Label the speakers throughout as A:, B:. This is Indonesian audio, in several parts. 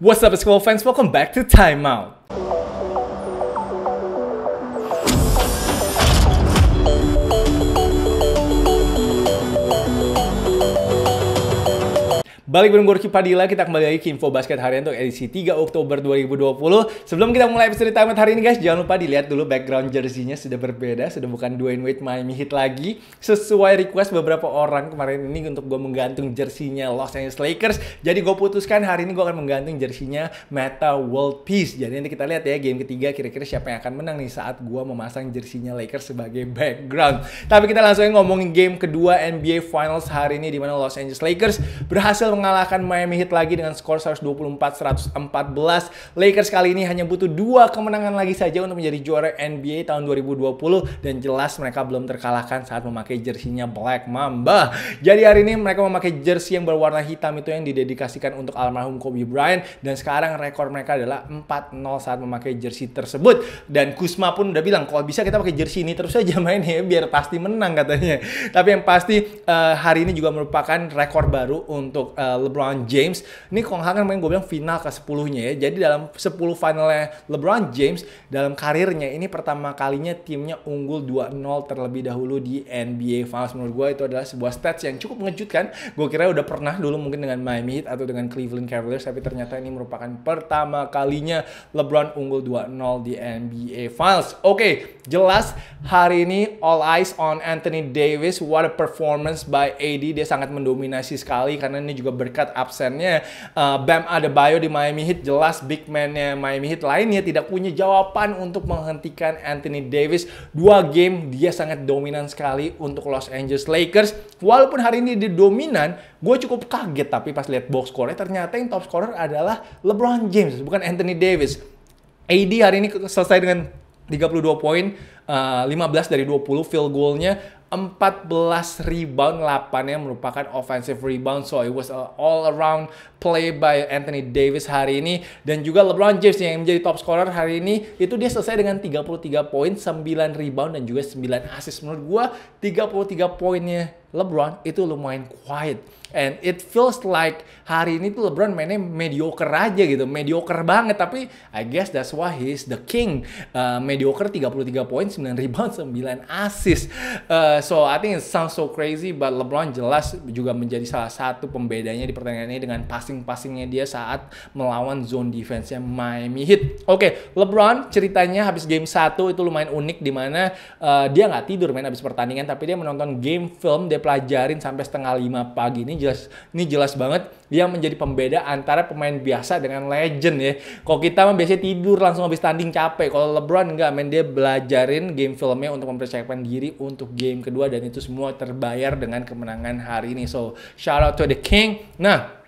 A: What's up, Squirrel fans? Welcome back to Timeout. Balik bareng Gorky Padilla, kita kembali lagi ke Info Basket Harian untuk edisi 3 Oktober 2020. Sebelum kita mulai episode timeout hari ini guys, jangan lupa dilihat dulu background jersey-nya sudah berbeda, sudah bukan Dwayne Wade Miami Heat lagi. Sesuai request beberapa orang kemarin ini untuk gue menggantung jersey-nya Los Angeles Lakers. Jadi gue putuskan hari ini gue akan menggantung jersey-nya Meta World Peace. Jadi nanti kita lihat ya game ketiga kira-kira siapa yang akan menang nih saat gue memasang jersey-nya Lakers sebagai background. Tapi kita langsung ngomongin game kedua NBA Finals hari ini di mana Los Angeles Lakers berhasil mengalahkan Miami Heat lagi dengan skor 124-114. Lakers kali ini hanya butuh dua kemenangan lagi saja untuk menjadi juara NBA tahun 2020 dan jelas mereka belum terkalahkan saat memakai jersinya Black Mamba. Jadi hari ini mereka memakai jersey yang berwarna hitam itu yang didedikasikan untuk almarhum Kobe Bryant dan sekarang rekor mereka adalah 4-0 saat memakai jersey tersebut dan Kusma pun udah bilang kalau bisa kita pakai jersey ini terus aja main ya biar pasti menang katanya. Tapi yang pasti eh, hari ini juga merupakan rekor baru untuk uh, LeBron James. Ini kalau nggak kan main gue bilang final ke 10-nya ya. Jadi dalam 10 finalnya LeBron James dalam karirnya ini pertama kalinya timnya unggul 2-0 terlebih dahulu di NBA Finals. Menurut gue itu adalah sebuah stats yang cukup mengejutkan. Gue kira udah pernah dulu mungkin dengan Miami Heat atau dengan Cleveland Cavaliers tapi ternyata ini merupakan pertama kalinya LeBron unggul 2-0 di NBA Finals. Oke, okay, jelas hari ini all eyes on Anthony Davis. What a performance by AD. Dia sangat mendominasi sekali karena ini juga berkat absennya uh, Bam Adebayo di Miami Heat jelas big man Miami Heat lainnya tidak punya jawaban untuk menghentikan Anthony Davis. Dua game dia sangat dominan sekali untuk Los Angeles Lakers. Walaupun hari ini dia dominan, gue cukup kaget tapi pas lihat box score ternyata yang top scorer adalah LeBron James bukan Anthony Davis. AD hari ini selesai dengan 32 poin, uh, eh, 15 dari 20 field goalnya 14 rebound, 8 yang merupakan offensive rebound. So it was all around play by Anthony Davis hari ini dan juga LeBron James yang menjadi top scorer hari ini itu dia selesai dengan 33 poin, 9 rebound dan juga 9 assist. Menurut gue 33 poinnya LeBron itu lumayan quiet. And it feels like hari ini tuh LeBron mainnya mediocre aja gitu. Mediocre banget. Tapi I guess that's why he's the king. Uh, mediocre 33 poin, 9 rebound, 9 assist. Uh, so I think it sounds so crazy. But LeBron jelas juga menjadi salah satu pembedanya di pertandingan ini dengan passing-passingnya dia saat melawan zone defense-nya Miami Heat. Oke, okay, LeBron ceritanya habis game 1 itu lumayan unik. Dimana uh, dia nggak tidur main habis pertandingan. Tapi dia menonton game film. Dia dia pelajarin sampai setengah lima pagi ini jelas ini jelas banget dia menjadi pembeda antara pemain biasa dengan legend ya. Kalau kita mah biasanya tidur langsung habis tanding capek. Kalau LeBron enggak, main dia belajarin game filmnya untuk mempersiapkan diri untuk game kedua dan itu semua terbayar dengan kemenangan hari ini. So, shout out to the king. Nah,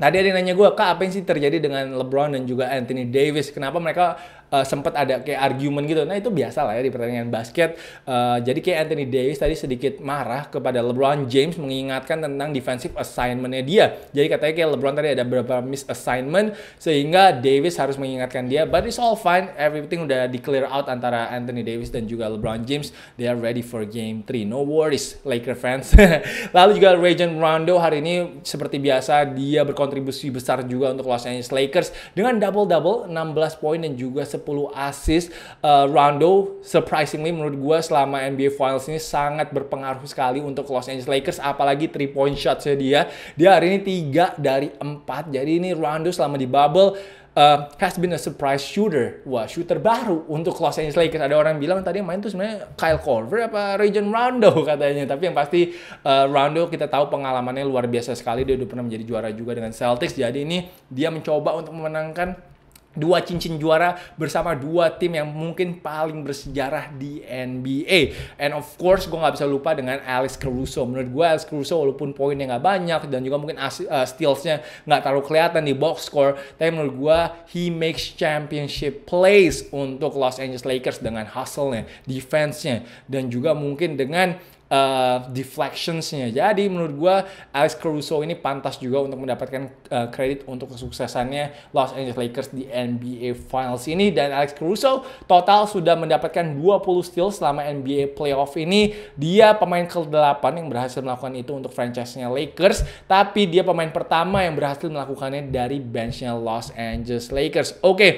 A: Tadi ada yang nanya gue, Kak, apa yang sih terjadi dengan LeBron dan juga Anthony Davis? Kenapa mereka uh, eh, sempat ada kayak argumen gitu. Nah itu biasa lah ya di pertandingan basket. Uh, jadi kayak Anthony Davis tadi sedikit marah kepada LeBron James mengingatkan tentang defensive assignmentnya dia. Jadi katanya kayak LeBron tadi ada beberapa miss assignment sehingga Davis harus mengingatkan dia. But it's all fine. Everything udah di clear out antara Anthony Davis dan juga LeBron James. They are ready for game 3. No worries, Laker fans. Lalu juga Rajon Rondo hari ini seperti biasa dia berkontribusi besar juga untuk Los Angeles Lakers dengan double-double 16 poin dan juga 10 assist uh, Rondo surprisingly menurut gue selama NBA Finals ini sangat berpengaruh sekali untuk Los Angeles Lakers apalagi 3 point shotsnya dia dia hari ini tiga dari empat, jadi ini Rondo selama di bubble uh, has been a surprise shooter. Wah, shooter baru untuk Los Angeles Lakers. Ada orang bilang tadi yang main tuh sebenarnya Kyle Korver apa Region Rondo katanya. Tapi yang pasti uh, Rondo kita tahu pengalamannya luar biasa sekali. Dia udah pernah menjadi juara juga dengan Celtics. Jadi ini dia mencoba untuk memenangkan dua cincin juara bersama dua tim yang mungkin paling bersejarah di NBA. And of course, gue gak bisa lupa dengan Alex Caruso. Menurut gue Alex Caruso walaupun poinnya gak banyak dan juga mungkin uh, stealsnya gak terlalu kelihatan di box score, tapi menurut gue he makes championship plays untuk Los Angeles Lakers dengan hustle-nya, defense-nya, dan juga mungkin dengan uh, deflectionsnya. Jadi menurut gue Alex Caruso ini pantas juga untuk mendapatkan uh, kredit untuk kesuksesannya Los Angeles Lakers di NBA Finals ini dan Alex Caruso total sudah mendapatkan 20 steal selama NBA Playoff ini. Dia pemain ke-8 yang berhasil melakukan itu untuk franchise-nya Lakers, tapi dia pemain pertama yang berhasil melakukannya dari bench-nya Los Angeles Lakers. Oke. Okay.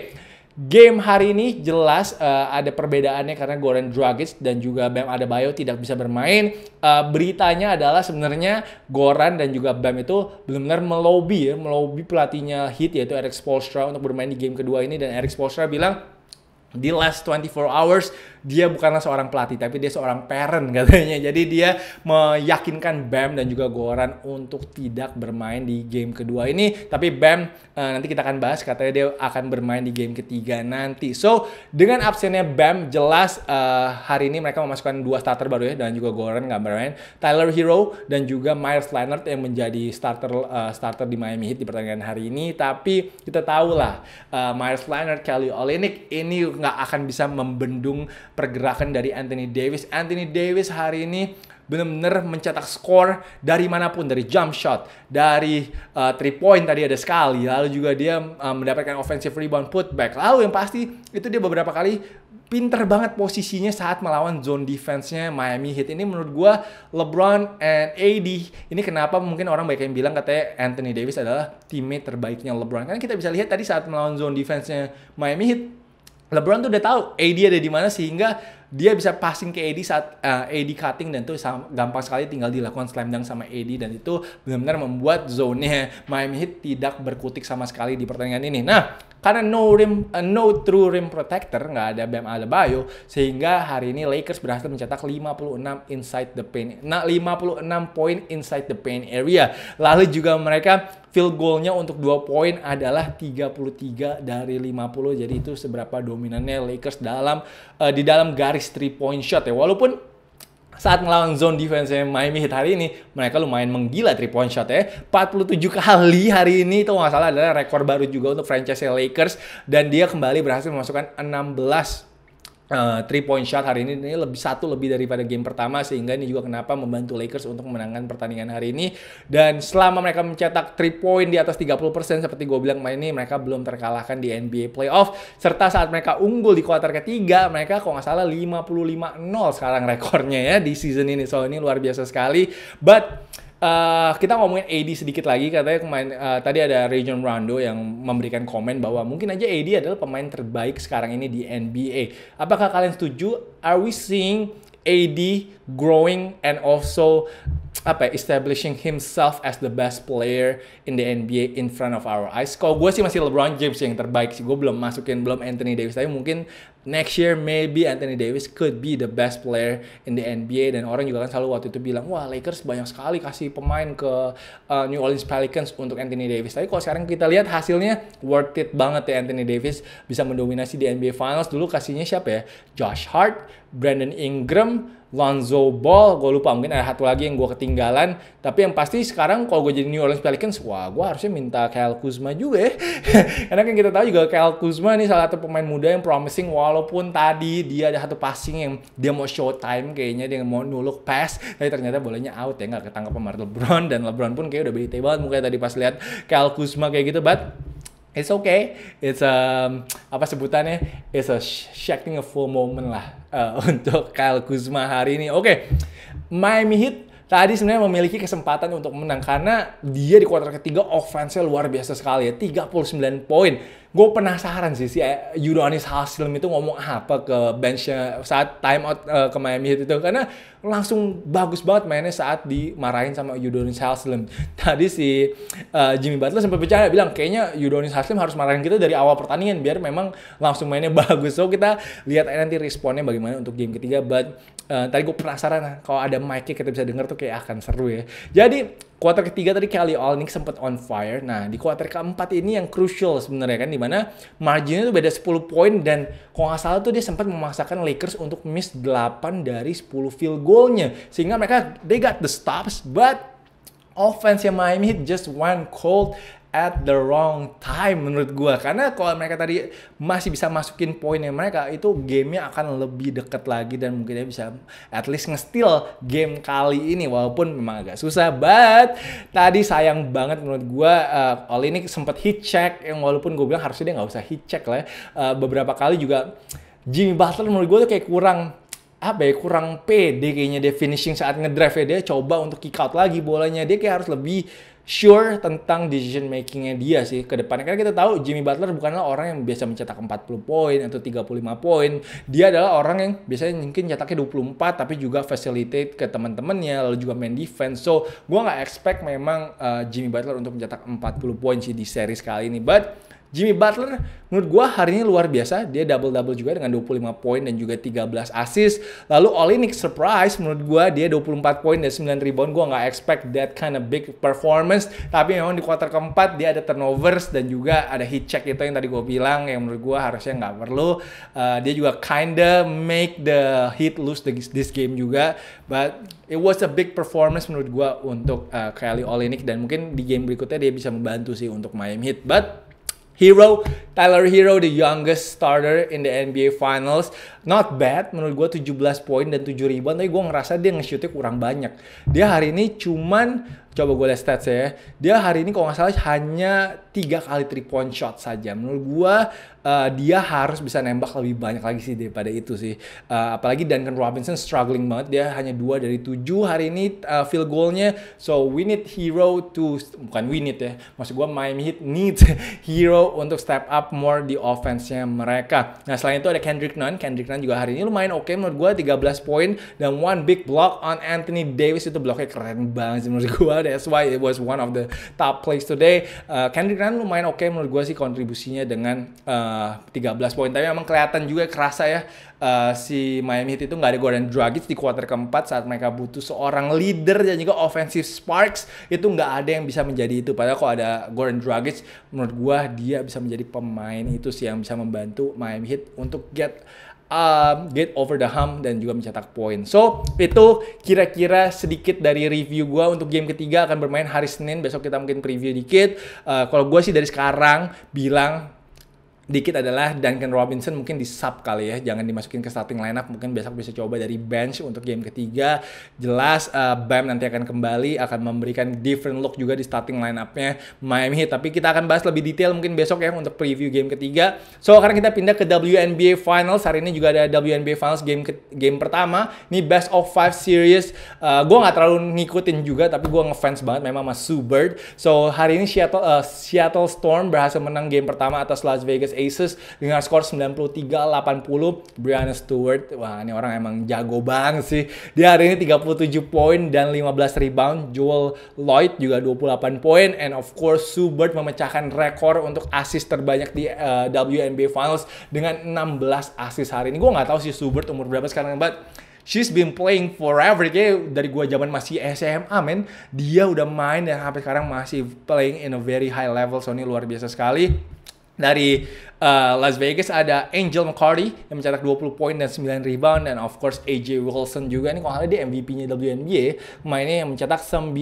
A: Game hari ini jelas uh, ada perbedaannya karena Goran Dragic dan juga Bam Adebayo tidak bisa bermain. Uh, beritanya adalah sebenarnya Goran dan juga Bam itu benar-benar melobi ya, melobi pelatihnya Heat yaitu Eric Spoelstra untuk bermain di game kedua ini dan Eric Spoelstra bilang di last 24 hours dia bukanlah seorang pelatih tapi dia seorang parent katanya. Jadi dia meyakinkan Bam dan juga Goran untuk tidak bermain di game kedua ini. Tapi Bam uh, nanti kita akan bahas katanya dia akan bermain di game ketiga nanti. So dengan absennya Bam jelas uh, hari ini mereka memasukkan dua starter baru ya dan juga Goran nggak bermain. Tyler Hero dan juga Myers Leonard yang menjadi starter uh, starter di Miami Heat di pertandingan hari ini. Tapi kita tahu lah uh, Myers Leonard, Kelly Olynyk ini nggak akan bisa membendung pergerakan dari Anthony Davis. Anthony Davis hari ini benar-benar mencetak skor dari manapun dari jump shot, dari uh, three point tadi ada sekali, lalu juga dia uh, mendapatkan offensive rebound putback. Lalu yang pasti itu dia beberapa kali pinter banget posisinya saat melawan zone defense-nya Miami Heat. Ini menurut gue LeBron and AD, ini kenapa mungkin orang banyak yang bilang katanya Anthony Davis adalah teammate terbaiknya LeBron. Karena kita bisa lihat tadi saat melawan zone defense-nya Miami Heat, LeBron tuh udah tahu AD ada di mana sehingga dia bisa passing ke AD saat uh, eh, AD cutting dan tuh sama, gampang sekali tinggal dilakukan slam dunk sama AD dan itu benar-benar membuat zone-nya Miami Heat tidak berkutik sama sekali di pertandingan ini. Nah, karena no rim uh, no true rim protector, nggak ada Bam Adebayo, sehingga hari ini Lakers berhasil mencetak 56 inside the paint. Nah, 56 poin inside the paint area. Lalu juga mereka field goalnya untuk dua poin adalah 33 dari 50. Jadi itu seberapa dominannya Lakers dalam uh, di dalam garis three point shot ya. Walaupun saat melawan zone defense Miami Heat hari ini, mereka lumayan menggila 3 point shot ya. 47 kali hari ini itu nggak salah adalah rekor baru juga untuk franchise Lakers dan dia kembali berhasil memasukkan 16 Eh, three point shot hari ini ini lebih satu lebih daripada game pertama sehingga ini juga kenapa membantu Lakers untuk memenangkan pertandingan hari ini dan selama mereka mencetak three point di atas 30% seperti gue bilang main ini mereka belum terkalahkan di NBA playoff serta saat mereka unggul di kuarter ketiga mereka kalau nggak salah 55-0 sekarang rekornya ya di season ini so ini luar biasa sekali but Uh, kita ngomongin AD sedikit lagi katanya kemarin uh, tadi ada Region Rondo yang memberikan komen bahwa mungkin aja AD adalah pemain terbaik sekarang ini di NBA. Apakah kalian setuju? Are we seeing AD growing and also apa ya, establishing himself as the best player in the NBA in front of our eyes. Kalau gue sih masih LeBron James yang terbaik sih. Gue belum masukin belum Anthony Davis tapi mungkin next year maybe Anthony Davis could be the best player in the NBA dan orang juga kan selalu waktu itu bilang wah Lakers banyak sekali kasih pemain ke uh, New Orleans Pelicans untuk Anthony Davis tapi kalau sekarang kita lihat hasilnya worth it banget ya Anthony Davis bisa mendominasi di NBA Finals dulu kasihnya siapa ya Josh Hart, Brandon Ingram Lonzo Ball, gue lupa mungkin ada satu lagi yang gue ketinggalan. Tapi yang pasti sekarang kalau gue jadi New Orleans Pelicans, wah gue harusnya minta Kyle Kuzma juga ya. Karena kan kita tahu juga Kyle Kuzma ini salah satu pemain muda yang promising walaupun tadi dia ada satu passing yang dia mau show time kayaknya dia mau nuluk pass, tapi ternyata bolehnya out ya nggak ketangkap sama LeBron dan LeBron pun kayak udah bete banget mukanya tadi pas lihat Kyle Kuzma kayak gitu, but It's okay, it's a um, apa sebutannya? It's a shaking a full moment lah uh, untuk Kyle Kuzma hari ini. Oke, okay. Miami Heat tadi sebenarnya memiliki kesempatan untuk menang karena dia di kuarter ketiga offense luar biasa sekali ya, 39 poin gue penasaran sih si Yudonis eh, Haslem itu ngomong apa ke benchnya saat time out uh, ke Miami Heat itu karena langsung bagus banget mainnya saat dimarahin sama Yudonis Haslem Tadi si uh, Jimmy Butler sempat bicara bilang kayaknya Yudonis Haslem harus marahin kita dari awal pertandingan biar memang langsung mainnya bagus. So kita lihat nanti responnya bagaimana untuk game ketiga. But uh, tadi gue penasaran nah, kalau ada mic kita bisa denger tuh kayak akan seru ya. Jadi Kuarter ketiga tadi Kelly Olnik sempat on fire. Nah, di kuarter keempat ini yang crucial sebenarnya kan dimana marginnya tuh beda 10 poin dan kalau nggak salah tuh dia sempat memaksakan Lakers untuk miss 8 dari 10 field goal-nya. sehingga mereka they got the stops but offense yang Miami Heat just went cold at the wrong time menurut gua karena kalau mereka tadi masih bisa masukin poinnya mereka itu gamenya akan lebih deket lagi dan mungkin dia bisa at least nge ngestil game kali ini walaupun memang agak susah but tadi sayang banget menurut gua uh, Oli ini sempat hit check yang walaupun gue bilang harusnya dia nggak usah hit check lah ya. uh, beberapa kali juga Jimmy Butler menurut gue tuh kayak kurang apa ya kurang pede kayaknya dia finishing saat ngedrive ya dia coba untuk kick out lagi bolanya dia kayak harus lebih sure tentang decision makingnya dia sih ke depannya. Karena kita tahu Jimmy Butler bukanlah orang yang biasa mencetak 40 poin atau 35 poin. Dia adalah orang yang biasanya mungkin cetaknya 24 tapi juga facilitate ke teman-temannya lalu juga main defense. So, gue nggak expect memang uh, Jimmy Butler untuk mencetak 40 poin sih di series kali ini. But Jimmy Butler menurut gue hari ini luar biasa. Dia double-double juga dengan 25 poin dan juga 13 assist. Lalu Olinik surprise menurut gue dia 24 poin dan 9 rebound. Gue nggak expect that kind of big performance. Tapi memang di kuarter keempat dia ada turnovers dan juga ada hit check itu yang tadi gue bilang yang menurut gue harusnya nggak perlu. Uh, dia juga kinda make the hit lose the, this game juga. But it was a big performance menurut gue untuk uh, eh, Kelly Olinik dan mungkin di game berikutnya dia bisa membantu sih untuk Miami Heat. But Hero, Tyler Hero the youngest starter in the NBA Finals. Not bad menurut gue 17 poin dan 7 ribuan tapi gue ngerasa dia nge-shootnya kurang banyak. Dia hari ini cuman coba gue lihat stats ya. Dia hari ini kalau nggak salah hanya tiga kali three point shot saja. Menurut gue uh, dia harus bisa nembak lebih banyak lagi sih daripada itu sih. Uh, apalagi Duncan Robinson struggling banget. Dia hanya dua dari tujuh hari ini uh, field goalnya. So we need hero to bukan we need ya. Maksud gue Miami Heat need hero untuk step up more di offense-nya mereka. Nah selain itu ada Kendrick Nunn. Kendrick Nunn juga hari ini lumayan oke okay, menurut gue 13 poin dan one big block on Anthony Davis itu bloknya keren banget sih menurut gue that's why it was one of the top plays today uh, Kendrick Nunn lumayan oke okay menurut gue sih kontribusinya dengan uh, eh, 13 poin tapi emang kelihatan juga kerasa ya Eh, si Miami Heat itu nggak ada Goran Dragic di kuarter keempat saat mereka butuh seorang leader dan juga offensive sparks itu nggak ada yang bisa menjadi itu padahal kalau ada Goran Dragic menurut gua dia bisa menjadi pemain itu sih yang bisa membantu Miami Heat untuk get um, get over the hump dan juga mencetak poin. So, itu kira-kira sedikit dari review gue untuk game ketiga akan bermain hari Senin. Besok kita mungkin preview dikit. Uh, kalau gue sih dari sekarang bilang dikit adalah Duncan Robinson mungkin di sub kali ya jangan dimasukin ke starting lineup mungkin besok bisa coba dari bench untuk game ketiga jelas uh, Bam nanti akan kembali akan memberikan different look juga di starting lineupnya Miami Heat tapi kita akan bahas lebih detail mungkin besok ya untuk preview game ketiga so sekarang kita pindah ke WNBA Finals hari ini juga ada WNBA Finals game ke game pertama ini best of five series uh, eh, gue nggak terlalu ngikutin juga tapi gue ngefans banget memang sama Bird so hari ini Seattle uh, Seattle Storm berhasil menang game pertama atas Las Vegas Memphis Aces dengan skor 93-80. Brianna Stewart, wah ini orang emang jago banget sih. Dia hari ini 37 poin dan 15 rebound. Joel Lloyd juga 28 poin. And of course, Subert memecahkan rekor untuk assist terbanyak di uh, eh, WNBA Finals dengan 16 assist hari ini. Gue nggak tahu sih Subert umur berapa sekarang, but she's been playing forever kayak dari gua zaman masih SMA men dia udah main dan sampai sekarang masih playing in a very high level so ini luar biasa sekali dari Eh, Las Vegas ada Angel McCarty yang mencetak 20 poin dan 9 rebound dan of course AJ Wilson juga nih kalau ada dia MVP-nya WNBA mainnya yang mencetak 19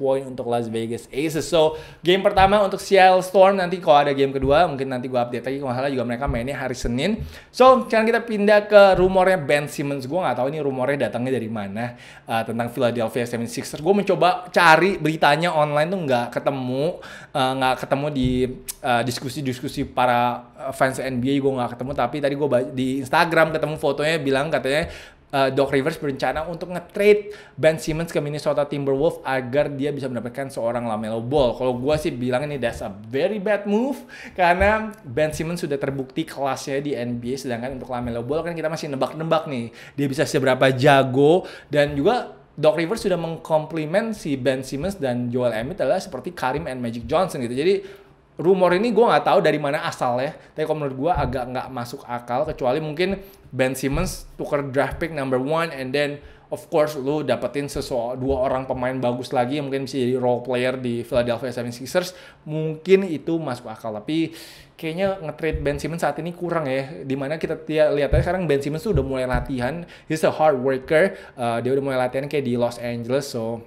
A: poin untuk Las Vegas Aces. So game pertama untuk Seattle Storm nanti kalau ada game kedua mungkin nanti gua update lagi kalau juga mereka mainnya hari Senin. So sekarang kita pindah ke rumornya Ben Simmons. Gue nggak tahu ini rumornya datangnya dari mana uh, tentang Philadelphia 76ers. Gue mencoba cari beritanya online tuh nggak ketemu, eh, nggak uh, ketemu di diskusi-diskusi uh, diskusi -diskusi para Eh, fans NBA gue nggak ketemu tapi tadi gue di Instagram ketemu fotonya bilang katanya uh, Doc Rivers berencana untuk nge-trade Ben Simmons ke Minnesota Timberwolves agar dia bisa mendapatkan seorang LaMelo Ball. Kalau gue sih bilang ini that's a very bad move karena Ben Simmons sudah terbukti kelasnya di NBA sedangkan untuk LaMelo Ball kan kita masih nebak-nebak nih dia bisa seberapa jago dan juga Doc Rivers sudah mengkomplimen si Ben Simmons dan Joel Embiid adalah seperti Karim and Magic Johnson gitu. Jadi rumor ini gue nggak tahu dari mana asal ya. Tapi kalau menurut gue agak nggak masuk akal kecuali mungkin Ben Simmons tuker draft pick number one and then of course lu dapetin sesuatu dua orang pemain bagus lagi yang mungkin bisa jadi role player di Philadelphia 76ers mungkin itu masuk akal tapi kayaknya nge-trade Ben Simmons saat ini kurang ya dimana kita lihatnya sekarang Ben Simmons tuh udah mulai latihan he's a hard worker uh, dia udah mulai latihan kayak di Los Angeles so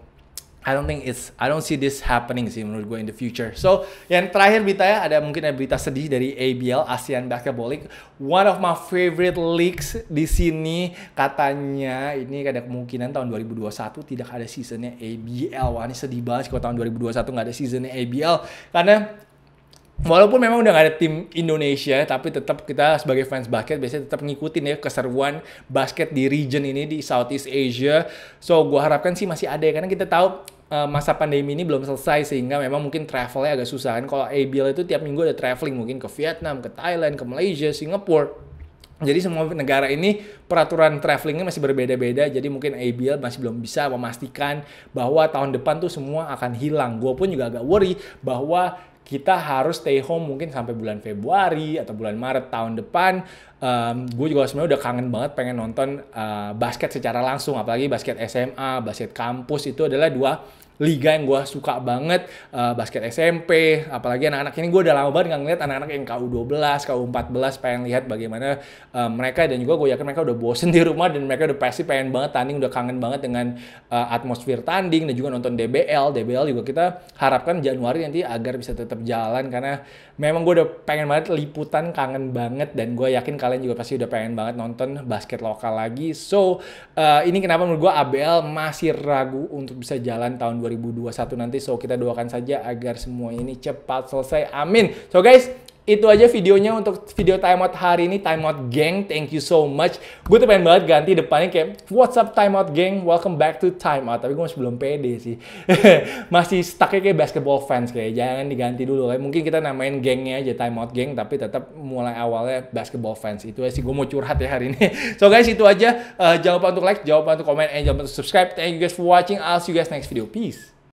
A: I don't think it's I don't see this happening sih menurut gue in the future. So yang terakhir berita ya ada mungkin ada berita sedih dari ABL ASEAN Basketball League. One of my favorite leagues di sini katanya ini ada kemungkinan tahun 2021 tidak ada seasonnya ABL. Wah ini sedih banget kalau tahun 2021 nggak ada seasonnya ABL karena Walaupun memang udah gak ada tim Indonesia, tapi tetap kita sebagai fans basket biasanya tetap ngikutin ya keseruan basket di region ini di Southeast Asia. So, gue harapkan sih masih ada ya, karena kita tahu Eh, masa pandemi ini belum selesai sehingga memang mungkin travelnya agak susah kan kalau ABL itu tiap minggu ada traveling mungkin ke Vietnam, ke Thailand, ke Malaysia, Singapura jadi semua negara ini peraturan travelingnya masih berbeda-beda. Jadi mungkin ABL masih belum bisa memastikan bahwa tahun depan tuh semua akan hilang. Gue pun juga agak worry bahwa kita harus stay home mungkin sampai bulan Februari atau bulan Maret tahun depan um, gue juga sebenarnya udah kangen banget pengen nonton uh, basket secara langsung apalagi basket SMA basket kampus itu adalah dua liga yang gue suka banget uh, basket SMP apalagi anak-anak ini gue udah lama banget nggak ngeliat anak-anak yang KU 12 KU 14 pengen lihat bagaimana uh, mereka dan juga gue yakin mereka udah bosen di rumah dan mereka udah pasti pengen banget tanding udah kangen banget dengan uh, atmosfer tanding dan juga nonton DBL DBL juga kita harapkan Januari nanti agar bisa tetap jalan karena memang gue udah pengen banget liputan kangen banget dan gue yakin kalian juga pasti udah pengen banget nonton basket lokal lagi so uh, ini kenapa menurut gue ABL masih ragu untuk bisa jalan tahun 2020 2021 nanti. So kita doakan saja agar semua ini cepat selesai. Amin. So guys, itu aja videonya untuk video timeout hari ini timeout geng thank you so much gue tuh pengen banget ganti depannya kayak what's up timeout geng welcome back to timeout tapi gue masih belum pede sih masih stucknya kayak basketball fans kayak jangan diganti dulu kayak mungkin kita namain gengnya aja timeout geng tapi tetap mulai awalnya basketball fans itu aja sih gue mau curhat ya hari ini so guys itu aja uh, jangan lupa untuk like jangan lupa untuk comment and jangan lupa untuk subscribe thank you guys for watching I'll see you guys next video peace